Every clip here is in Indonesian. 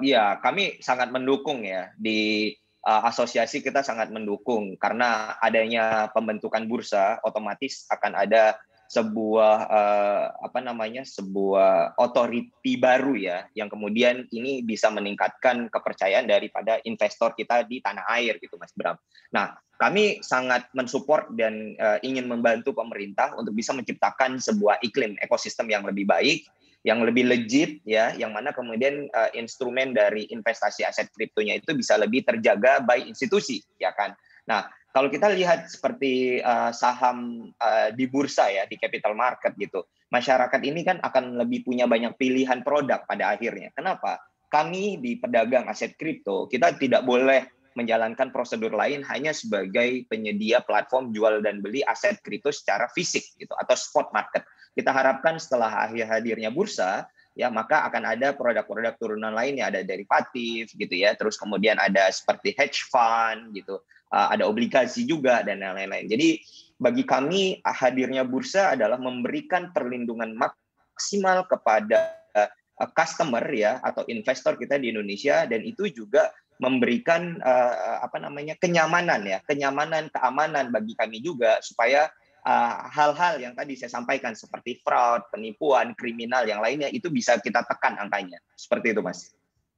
Ya, kami sangat mendukung ya di uh, asosiasi kita sangat mendukung karena adanya pembentukan bursa otomatis akan ada sebuah uh, apa namanya sebuah otoriti baru ya yang kemudian ini bisa meningkatkan kepercayaan daripada investor kita di tanah air gitu Mas Bram. Nah, kami sangat mensupport dan uh, ingin membantu pemerintah untuk bisa menciptakan sebuah iklim ekosistem yang lebih baik yang lebih legit ya yang mana kemudian uh, instrumen dari investasi aset kriptonya itu bisa lebih terjaga by institusi ya kan. Nah, kalau kita lihat seperti uh, saham uh, di bursa ya di capital market gitu. Masyarakat ini kan akan lebih punya banyak pilihan produk pada akhirnya. Kenapa? Kami di pedagang aset kripto kita tidak boleh menjalankan prosedur lain hanya sebagai penyedia platform jual dan beli aset kripto secara fisik gitu atau spot market kita harapkan setelah akhir hadirnya bursa, ya maka akan ada produk-produk turunan lainnya ada derivatif gitu ya terus kemudian ada seperti hedge fund gitu ah, ada obligasi juga dan lain-lain jadi bagi kami hadirnya bursa adalah memberikan perlindungan maksimal kepada eh, customer ya atau investor kita di Indonesia dan itu juga memberikan eh, apa namanya kenyamanan ya kenyamanan keamanan bagi kami juga supaya Eh, hal-hal yang tadi saya sampaikan seperti fraud, penipuan, kriminal yang lainnya itu bisa kita tekan angkanya. Seperti itu, Mas.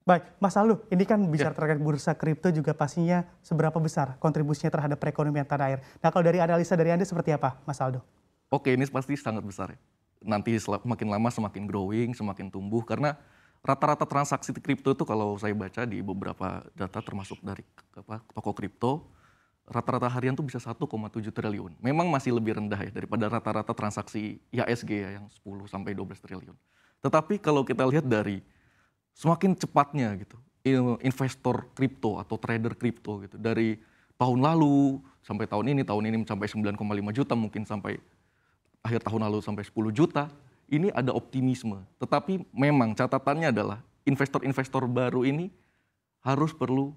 Baik, Mas Alu, ini kan bisa ya. terkait bursa kripto juga pastinya seberapa besar kontribusinya terhadap perekonomian tanah air. Nah, kalau dari analisa dari Anda seperti apa, Mas Aldo? Oke, ini pasti sangat besar ya. Nanti semakin lama semakin growing, semakin tumbuh karena rata-rata transaksi kripto itu kalau saya baca di beberapa data termasuk dari apa, toko kripto rata-rata harian tuh bisa 1,7 triliun. Memang masih lebih rendah ya daripada rata-rata transaksi IHSG ya yang 10 sampai 12 triliun. Tetapi kalau kita lihat dari semakin cepatnya gitu investor kripto atau trader kripto gitu dari tahun lalu sampai tahun ini tahun ini mencapai 9,5 juta mungkin sampai akhir tahun lalu sampai 10 juta ini ada optimisme. Tetapi memang catatannya adalah investor-investor baru ini harus perlu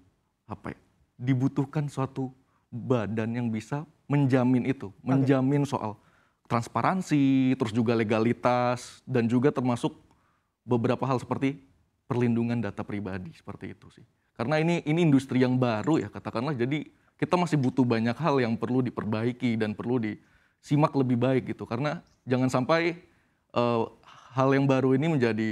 apa ya? dibutuhkan suatu badan yang bisa menjamin itu, menjamin soal transparansi, terus juga legalitas dan juga termasuk beberapa hal seperti perlindungan data pribadi seperti itu sih. Karena ini ini industri yang baru ya katakanlah jadi kita masih butuh banyak hal yang perlu diperbaiki dan perlu disimak lebih baik gitu karena jangan sampai uh, hal yang baru ini menjadi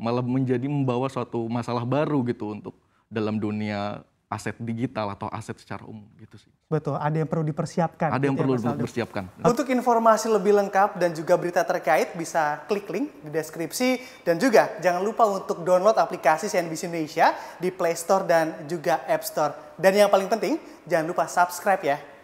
malah menjadi membawa suatu masalah baru gitu untuk dalam dunia aset digital atau aset secara umum gitu sih. Betul, ada yang perlu dipersiapkan. Ada yang gitu ya, perlu ya, dipersiapkan. Untuk informasi lebih lengkap dan juga berita terkait bisa klik link di deskripsi dan juga jangan lupa untuk download aplikasi CNBC Indonesia di Play Store dan juga App Store. Dan yang paling penting, jangan lupa subscribe ya